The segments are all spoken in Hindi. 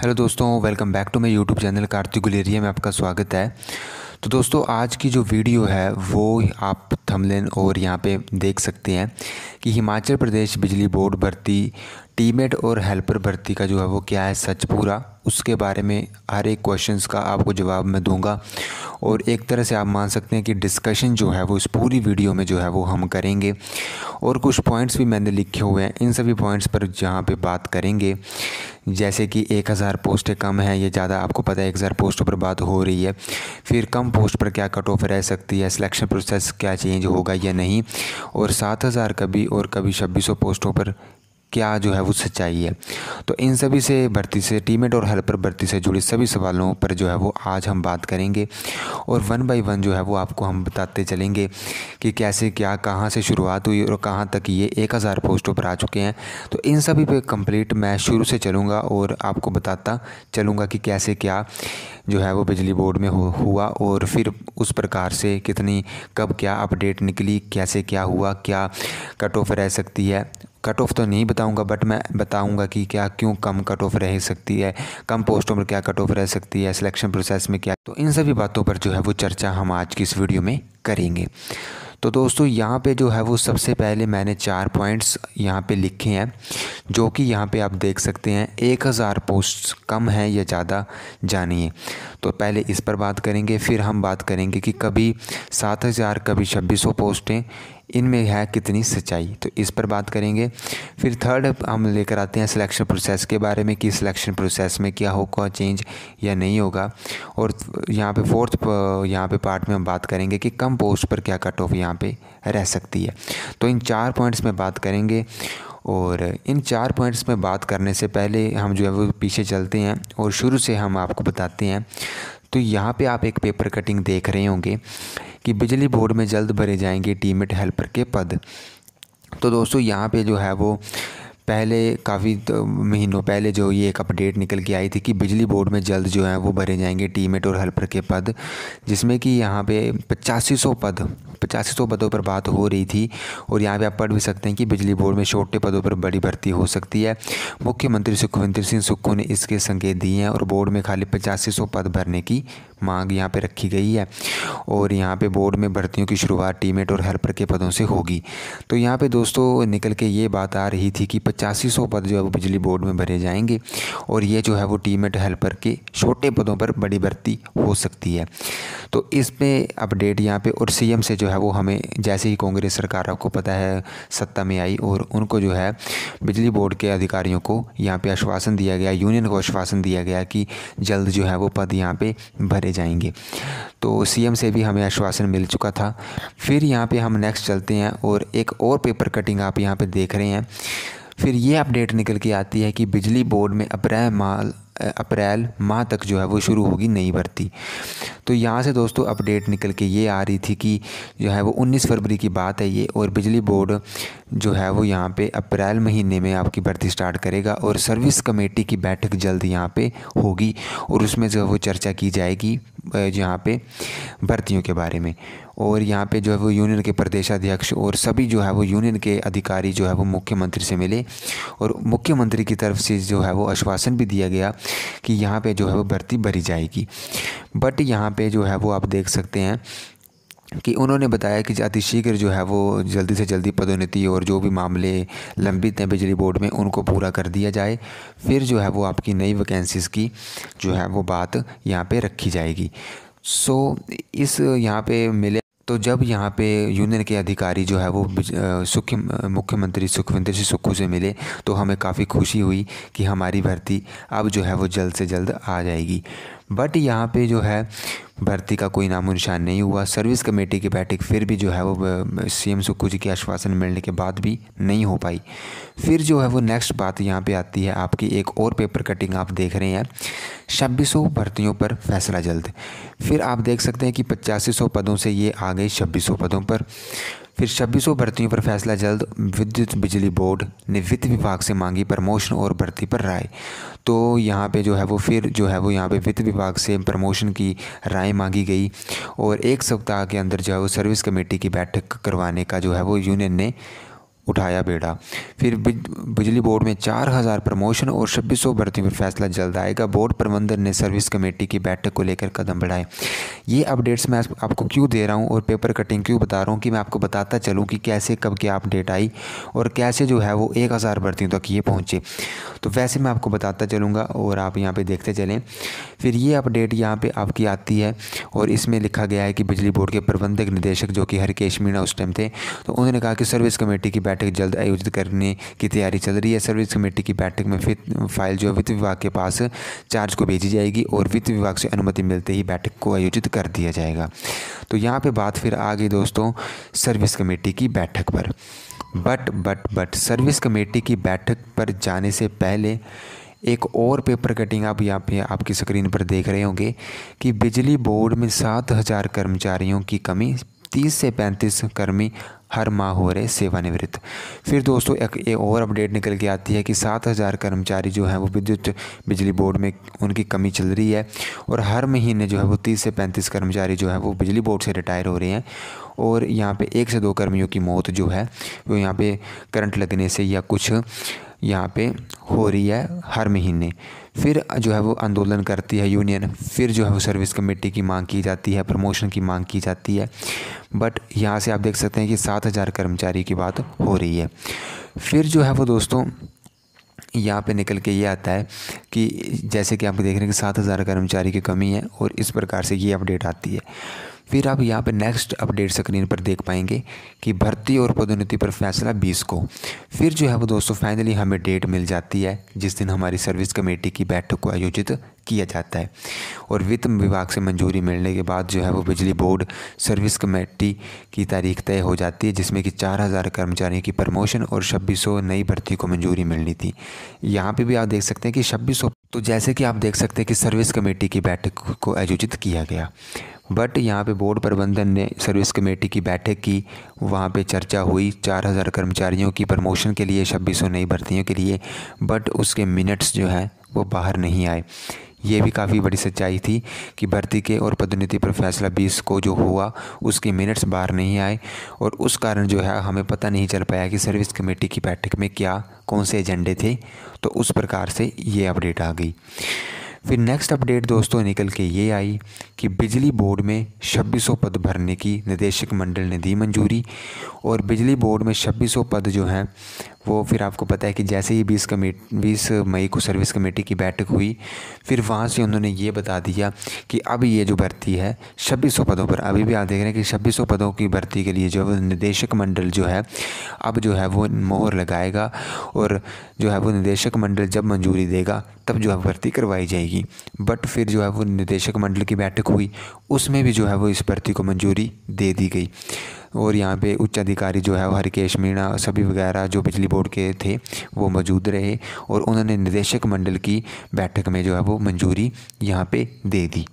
हेलो दोस्तों welcome back to my YouTube channel Kartik Guleria में आपका स्वागत है तो दोस्तों आज की जो वीडियो है वो आप थमलेन और यहाँ पे देख सकते हैं कि हिमाचल प्रदेश बिजली बोर्ड भर्ती टीमेट और हेल्पर भर्ती का जो है वो क्या है सच पूरा उसके बारे में हर एक क्वेश्चंस का आपको जवाब मैं दूंगा और एक तरह से आप मान सकते हैं कि डिस्कशन जो है वो इस पूरी वीडियो में जो है वो हम करेंगे और कुछ पॉइंट्स भी मैंने लिखे हुए हैं इन सभी पॉइंट्स पर जहाँ पे बात करेंगे जैसे कि एक हज़ार पोस्टें कम हैं ये ज़्यादा आपको पता है एक हज़ार पोस्टों पर बात हो रही है फिर कम पोस्ट पर क्या कट ऑफ रह सकती है सिलेक्शन प्रोसेस क्या चेंज होगा या नहीं और सात हज़ार कभी और कभी छब्बीस पोस्टों पर क्या जो है वो सच्चाई है तो इन सभी से भर्ती से टीमेट और हेल्पर भर्ती से जुड़े सभी सवालों पर जो है वो आज हम बात करेंगे और वन बाय वन जो है वो आपको हम बताते चलेंगे कि कैसे क्या कहाँ से शुरुआत हुई और कहाँ तक ये एक हज़ार पोस्टों पर आ चुके हैं तो इन सभी पे कंप्लीट मैं शुरू से चलूँगा और आपको बताता चलूँगा कि कैसे क्या जो है वो बिजली बोर्ड में हो हुआ और फिर उस प्रकार से कितनी कब क्या अपडेट निकली कैसे क्या हुआ क्या कट ऑफ रह सकती है कट ऑफ तो नहीं बताऊंगा बट मैं बताऊंगा कि क्या क्यों कम कट ऑफ रह सकती है कम पोस्टों पर क्या कट ऑफ रह सकती है सिलेक्शन प्रोसेस में क्या तो इन सभी बातों पर जो है वो चर्चा हम आज की इस वीडियो में करेंगे तो दोस्तों यहाँ पे जो है वो सबसे पहले मैंने चार पॉइंट्स यहाँ पे लिखे हैं जो कि यहाँ पे आप देख सकते हैं एक हज़ार पोस्ट कम है या ज़्यादा जानिए तो पहले इस पर बात करेंगे फिर हम बात करेंगे कि कभी सात हज़ार कभी छब्बीस सौ पोस्टें इनमें है कितनी सच्चाई तो इस पर बात करेंगे फिर थर्ड हम लेकर आते हैं सिलेक्शन प्रोसेस के बारे में कि सिलेक्शन प्रोसेस में क्या होगा चेंज या नहीं होगा और यहाँ पे फोर्थ यहाँ पे पार्ट में हम बात करेंगे कि कम पोस्ट पर क्या कट ऑफ यहाँ पे रह सकती है तो इन चार पॉइंट्स में बात करेंगे और इन चार पॉइंट्स में बात करने से पहले हम जो है वो पीछे चलते हैं और शुरू से हम आपको बताते हैं तो यहाँ पे आप एक पेपर कटिंग देख रहे होंगे कि बिजली बोर्ड में जल्द भरे जाएंगे टीमेट हेल्पर के पद तो दोस्तों यहाँ पे जो है वो पहले काफ़ी तो महीनों पहले जो ये एक अपडेट निकल के आई थी कि बिजली बोर्ड में जल्द जो है वो भरे जाएंगे टीमेट और हेल्पर के पद जिसमें कि यहाँ पे पचासी सौ पद पचासी सौ पदों पर बात हो रही थी और यहाँ पे आप पढ़ भी सकते हैं कि बिजली बोर्ड में छोटे पदों पर बड़ी भर्ती हो सकती है मुख्यमंत्री सुखविंदर सिंह सुक्खू ने इसके संकेत दिए हैं और बोर्ड में खाली पचासी सौ पद भरने की मांग यहाँ पे रखी गई है और यहाँ पे बोर्ड में भर्तियों की शुरुआत टीमेट और हेल्पर के पदों से होगी तो यहाँ पे दोस्तों निकल के ये बात आ रही थी कि पचासी सौ पद जो है वो बिजली बोर्ड में भरे जाएंगे और ये जो है वो टीमेट हेल्पर के छोटे पदों पर बड़ी भर्ती हो सकती है तो इसमें अपडेट यहाँ पर और सी से जो है वो हमें जैसे ही कांग्रेस सरकार आपको पता है सत्ता में आई और उनको जो है बिजली बोर्ड के अधिकारियों को यहाँ पर आश्वासन दिया गया यूनियन को आश्वासन दिया गया कि जल्द जो है वो पद यहाँ पर भरे बढ़ते जाएंगे तो सीएम से भी हमें आश्वासन मिल चुका था फिर यहाँ पे हम नेक्स्ट चलते हैं और एक और पेपर कटिंग आप यहाँ पे देख रहे हैं फिर ये अपडेट निकल के आती है कि बिजली बोर्ड में अप्रैल माल अप्रैल माह तक जो है वो शुरू होगी नई भर्ती तो यहाँ से दोस्तों अपडेट निकल के ये आ रही थी कि जो है वो 19 फरवरी की बात है ये और बिजली बोर्ड जो है वो यहाँ पे अप्रैल महीने में आपकी भर्ती स्टार्ट करेगा और सर्विस कमेटी की बैठक जल्द यहाँ पे होगी और उसमें जो है वो चर्चा की जाएगी यहाँ पे भर्तियों के बारे में और यहाँ पे जो है वो यूनियन के प्रदेश अध्यक्ष और सभी जो है वो यूनियन के अधिकारी जो है वो मुख्यमंत्री से मिले और मुख्यमंत्री की तरफ से जो है वो आश्वासन भी दिया गया कि यहाँ पे जो है वो हम्म। भर्ती भरी जाएगी बट यहाँ पे जो है वो आप देख सकते हैं कि उन्होंने बताया कि अतिशीघ्र जो है वो जल्दी से जल्दी पदोन्नति और जो भी मामले लंबित हैं बिजली बोर्ड में उनको पूरा कर दिया जाए फिर जो है वो आपकी नई वैकेंसीज़ की जो है वो बात यहाँ पे रखी जाएगी सो इस यहाँ पे मिले तो जब यहाँ पे यूनियन के अधिकारी जो है वो सुख मुख्यमंत्री सुखविंदर सिंह सुक्खू से मिले तो हमें काफ़ी खुशी हुई कि हमारी भर्ती अब जो है वो जल्द से जल्द आ जाएगी बट यहाँ पे जो है भर्ती का कोई नामो निशान नहीं हुआ सर्विस कमेटी की बैठक फिर भी जो है वो सीएम से कुछ के आश्वासन मिलने के बाद भी नहीं हो पाई फिर जो है वो नेक्स्ट बात यहाँ पे आती है आपकी एक और पेपर कटिंग आप देख रहे हैं छब्बीसों भर्तियों पर फैसला जल्द फिर आप देख सकते हैं कि पचासी पदों से ये आ गई छब्बीसों पदों पर फिर छब्बीसों भर्तियों पर फैसला जल्द विद्युत बिजली बोर्ड ने वित्त विभाग से मांगी प्रमोशन और भर्ती पर राय तो यहाँ पे जो है वो फिर जो है वो यहाँ पे वित्त विभाग से प्रमोशन की राय मांगी गई और एक सप्ताह के अंदर जो है वो सर्विस कमेटी की बैठक करवाने का जो है वो यूनियन ने उठाया बेड़ा फिर बिजली बोर्ड में चार हज़ार प्रमोशन और छब्बीस सौ भर्ती पर फैसला जल्द आएगा बोर्ड प्रबंधन ने सर्विस कमेटी की बैठक को लेकर कदम बढ़ाए ये अपडेट्स मैं आपको क्यों दे रहा हूँ और पेपर कटिंग क्यों बता रहा हूँ कि मैं आपको बताता चलूँ कि कैसे कब क्या अपडेट आई और कैसे जो है वो एक हज़ार भर्तियों तक ये पहुँचे तो वैसे मैं आपको बताता चलूँगा और आप यहाँ पर देखते चलें फिर ये अपडेट यहाँ पर आपकी आती है और इसमें लिखा गया है कि बिजली बोर्ड के प्रबंधक निदेशक जो कि हरकेश मीणा उस टाइम थे तो उन्होंने कहा कि सर्विस कमेटी की बैठक बैठक जल्द आयोजित करने की तैयारी चल रही है सर्विस कमेटी की बैठक में फिर फाइल जो वित्त विभाग के पास चार्ज को भेजी जाएगी और वित्त विभाग से अनुमति मिलते ही बैठक को आयोजित कर दिया जाएगा तो यहाँ पर बात फिर आ गई दोस्तों सर्विस कमेटी की बैठक पर but but but service committee की बैठक पर जाने से पहले एक और पेपर कटिंग आप यहाँ पे आपकी स्क्रीन पर देख रहे होंगे कि बिजली बोर्ड में सात हज़ार कर्मचारियों की कमी तीस से पैंतीस कर्मी हर माह हो रहे सेवानिवृत्त फिर दोस्तों एक, ये और अपडेट निकल के आती है कि सात हज़ार कर्मचारी जो हैं वो विद्युत बिजली बोर्ड में उनकी कमी चल रही है और हर महीने जो है वो तीस से पैंतीस कर्मचारी जो है वो बिजली बोर्ड से रिटायर हो रहे हैं और यहाँ पे एक से दो कर्मियों की मौत जो है वो यहाँ पे करंट लगने से या कुछ यहाँ पे हो रही है हर महीने फिर जो है वो आंदोलन करती है यूनियन फिर जो है वो सर्विस कमेटी की मांग की जाती है प्रमोशन की मांग की जाती है बट यहाँ से आप देख सकते हैं कि सात हज़ार कर्मचारी की बात हो रही है फिर जो है वो दोस्तों यहाँ पे निकल के ये आता है कि जैसे कि आप देख रहे हैं कि सात हज़ार कर्मचारी की कमी है और इस प्रकार से ये अपडेट आती है फिर आप यहाँ पर नेक्स्ट अपडेट स्क्रीन पर देख पाएंगे कि भर्ती और पदोन्नति पर फैसला बीस को फिर जो है वो दोस्तों फाइनली हमें डेट मिल जाती है जिस दिन हमारी सर्विस कमेटी की बैठक को आयोजित किया जाता है और वित्त विभाग से मंजूरी मिलने के बाद जो है वो बिजली बोर्ड सर्विस कमेटी की तारीख तय हो जाती है जिसमें कि चार हज़ार कर्मचारियों की प्रमोशन और छब्बीस सौ नई भर्ती को मंजूरी मिलनी थी यहाँ पे भी आप देख सकते हैं कि छब्बीस तो जैसे कि आप देख सकते हैं कि सर्विस कमेटी की बैठक को आयोजित किया गया बट यहाँ पे बोर्ड प्रबंधन ने सर्विस कमेटी की बैठक की वहाँ पे चर्चा हुई चार हज़ार कर्मचारियों की प्रमोशन के लिए छब्बीस सौ नई भर्तियों के लिए बट उसके मिनट्स जो हैं वो बाहर नहीं आए ये भी काफ़ी बड़ी सच्चाई थी कि भर्ती के और पदोन्नति पर फैसला बीस को जो हुआ उसके मिनट्स बाहर नहीं आए और उस कारण जो है हमें पता नहीं चल पाया कि सर्विस कमेटी की बैठक में क्या कौन से एजेंडे थे तो उस प्रकार से ये अपडेट आ गई फिर नेक्स्ट अपडेट दोस्तों निकल के ये आई कि बिजली बोर्ड में 2600 पद भरने की निदेशक मंडल ने दी मंजूरी और बिजली बोर्ड में 2600 पद जो हैं वो फिर आपको पता है कि जैसे ही बीस कमेटी बीस मई को सर्विस कमेटी की बैठक हुई फिर वहाँ से उन्होंने ये बता दिया कि अब ये जो भर्ती है छब्बीस पदों पर अभी भी आप देख रहे हैं कि छब्बीस पदों की भर्ती के लिए जो निदेशक मंडल जो है अब जो है वो मोहर लगाएगा और जो है वो निदेशक मंडल जब मंजूरी देगा तब जो है भर्ती करवाई जाएगी बट फिर जो है वो निदेशक मंडल की बैठक हुई उसमें भी जो है वो इस भर्ती को मंजूरी दे दी गई और यहाँ पे उच्च अधिकारी जो है वो हरिकेश मीणा सभी वगैरह जो बिजली बोर्ड के थे वो मौजूद रहे और उन्होंने निदेशक मंडल की बैठक में जो है वो मंजूरी यहाँ पे दे दी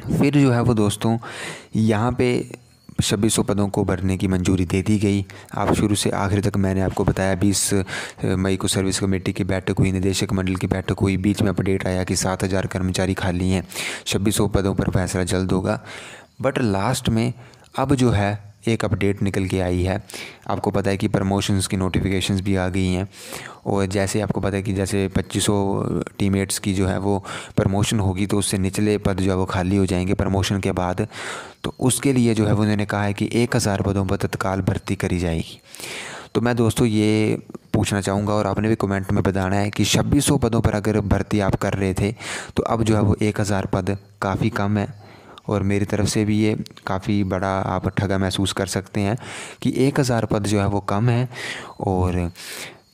फिर जो है वो दोस्तों यहाँ पे छब्बीस सौ पदों को भरने की मंजूरी दे दी गई आप शुरू से आखिर तक मैंने आपको बताया बीस मई को सर्विस कमेटी की बैठक हुई निदेशक मंडल की बैठक हुई बीच में अपडेट आया कि सात हज़ार कर्मचारी खाली हैं छब्बीस सौ पदों पर फैसला जल्द होगा बट लास्ट में अब जो है एक अपडेट निकल के आई है आपको पता है कि प्रमोशंस की नोटिफिकेशंस भी आ गई हैं और जैसे आपको पता है कि जैसे 2500 टीमेट्स की जो है वो प्रमोशन होगी तो उससे निचले पद जो है वो खाली हो जाएंगे प्रमोशन के बाद तो उसके लिए जो है वो उन्होंने कहा है कि एक हज़ार पदों पर तत्काल भर्ती करी जाएगी तो मैं दोस्तों ये पूछना चाहूँगा और आपने भी कमेंट में बताना है कि छब्बीस पदों पर अगर भर्ती आप कर रहे थे तो अब जो है वो एक हज़ार पद काफ़ी कम है और मेरी तरफ़ से भी ये काफ़ी बड़ा आप ठगा महसूस कर सकते हैं कि एक हज़ार पद जो है वो कम है और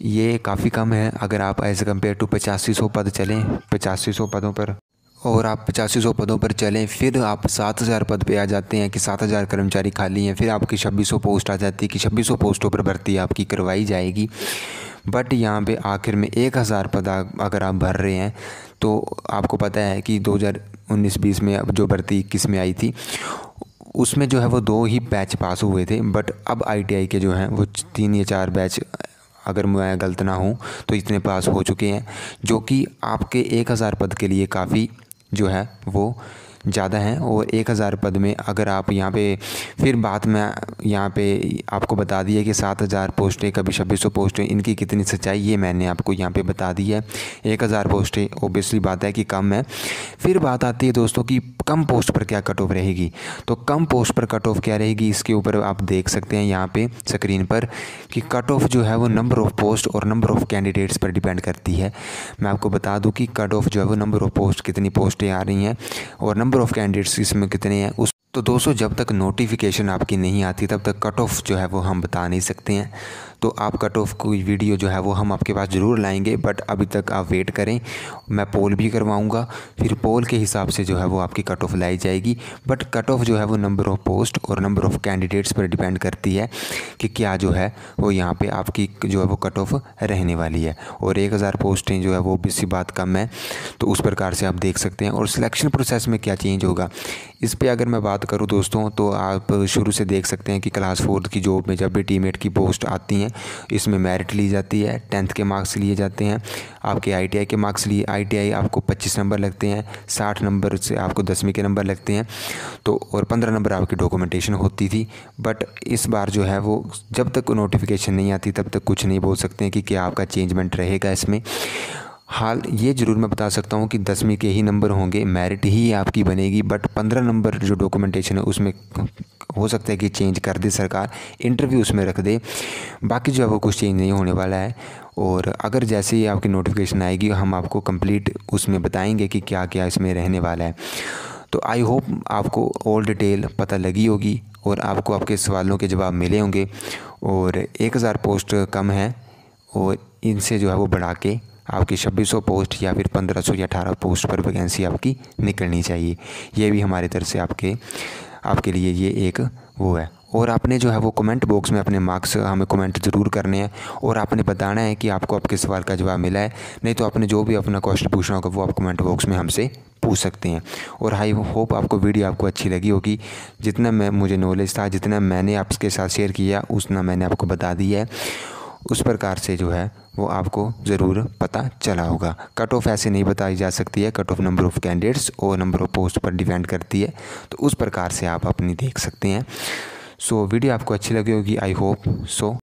ये काफ़ी कम है अगर आप एज़ कम्पेयर टू पचासी सौ पद चलें पचासी सौ पदों पर और आप पचासी सौ पदों पर चलें फिर आप सात हज़ार पद पे आ जाते हैं कि सात हज़ार कर्मचारी खाली हैं फिर आपकी छब्बीस सौ पोस्ट आ जाती है कि छब्बीस सौ पोस्टों पर भर्ती आपकी करवाई जाएगी बट यहाँ पे आखिर में एक हज़ार पद अगर आप भर रहे हैं तो आपको पता है कि दो हज़ार उन्नीस बीस में अब जो भर्ती इक्कीस में आई थी उसमें जो है वो दो ही बैच पास हुए थे बट अब आईटीआई के जो हैं वो तीन या चार बैच अगर मैं गलत ना हूँ तो इतने पास हो चुके हैं जो कि आपके एक हज़ार पद के लिए काफ़ी जो है वो ज़्यादा हैं और एक हज़ार पद में अगर आप यहाँ पे फिर बात में यहाँ पे आपको बता दिया कि सात हज़ार पोस्टें कभी छब्बीस सौ पोस्टें इनकी कितनी सच्चाई है मैंने आपको यहाँ पे बता दी है एक हज़ार पोस्टें ओबियसली बात है कि कम है फिर बात आती है दोस्तों की कम पोस्ट पर क्या कट ऑफ रहेगी तो कम पोस्ट पर कट ऑफ क्या रहेगी इसके ऊपर आप देख सकते हैं यहाँ पे स्क्रीन पर कि कट ऑफ जो है वो नंबर ऑफ़ पोस्ट और नंबर ऑफ़ कैंडिडेट्स पर डिपेंड करती है मैं आपको बता दूँ कि कट ऑफ जो है वो नंबर ऑफ़ पोस्ट कितनी पोस्टें आ रही हैं और नंबर ऑफ़ कैंडिडेट्स इसमें कितने हैं उस तो दोस्तों जब तक नोटिफिकेशन आपकी नहीं आती तब तक कट ऑफ जो है वो हम बता नहीं सकते हैं तो आप कट ऑफ की वीडियो जो है वो हम आपके पास ज़रूर लाएंगे बट अभी तक आप वेट करें मैं पोल भी करवाऊँगा फिर पोल के हिसाब से जो है वो आपकी कट ऑफ लाई जाएगी बट कट ऑफ जो है वो नंबर ऑफ़ पोस्ट और नंबर ऑफ़ कैंडिडेट्स पर डिपेंड करती है कि क्या जो है वो यहाँ पर आपकी जो है वो कट ऑफ रहने वाली है और एक हज़ार पोस्टें जो है वो भी सी बात कम है तो उस प्रकार से आप देख सकते हैं और सिलेक्शन प्रोसेस में क्या चेंज होगा इस पर अगर मैं बात करूँ दोस्तों तो आप शुरू से देख सकते हैं कि क्लास फोर्थ की जॉब में जब भी टीमेट की पोस्ट आती हैं हैं इसमें मेरिट ली जाती है टेंथ के मार्क्स लिए जाते हैं आपके आई के मार्क्स लिए आई आपको पच्चीस नंबर लगते हैं साठ नंबर से आपको दसवीं के नंबर लगते हैं तो और पंद्रह नंबर आपकी डॉक्यूमेंटेशन होती थी बट इस बार जो है वो जब तक नोटिफिकेशन नहीं आती तब तक कुछ नहीं बोल सकते हैं कि क्या आपका चेंजमेंट रहेगा इसमें हाल ये ज़रूर मैं बता सकता हूँ कि दसवीं के ही नंबर होंगे मेरिट ही आपकी बनेगी बट पंद्रह नंबर जो डॉक्यूमेंटेशन है उसमें हो सकता है कि चेंज कर दे सरकार इंटरव्यू उसमें रख दे बाकी जो है वो कुछ चेंज नहीं होने वाला है और अगर जैसे ही आपकी नोटिफिकेशन आएगी हम आपको कंप्लीट उसमें बताएंगे कि क्या क्या इसमें रहने वाला है तो आई होप आपको ऑल डिटेल पता लगी होगी और आपको आपके सवालों के जवाब मिले होंगे और एक हज़ार पोस्ट कम है और इनसे जो है वो बढ़ा के आपकी सौ पोस्ट या फिर पंद्रह सौ या अठारह पोस्ट पर वैकेंसी आपकी निकलनी चाहिए ये भी हमारी तरफ से आपके आपके लिए ये एक वो है और आपने जो है वो कमेंट बॉक्स में अपने मार्क्स हमें कमेंट ज़रूर करने हैं और आपने बताना है कि आपको आपके सवाल का जवाब मिला है नहीं तो आपने जो भी अपना क्वेश्चन पूछना होगा वो आप कमेंट बॉक्स में हमसे पूछ सकते हैं और आई होप आपको वीडियो आपको अच्छी लगी होगी जितना मैं मुझे नॉलेज था जितना मैंने आपके साथ शेयर किया उतना मैंने आपको बता दिया है उस प्रकार से जो है वो आपको ज़रूर पता चला होगा कट ऑफ ऐसे नहीं बताई जा सकती है cut off number of candidates और नंबर ऑफ़ पोस्ट पर डिपेंड करती है तो उस प्रकार से आप अपनी देख सकते हैं सो so, वीडियो आपको अच्छी लगी होगी आई होप सो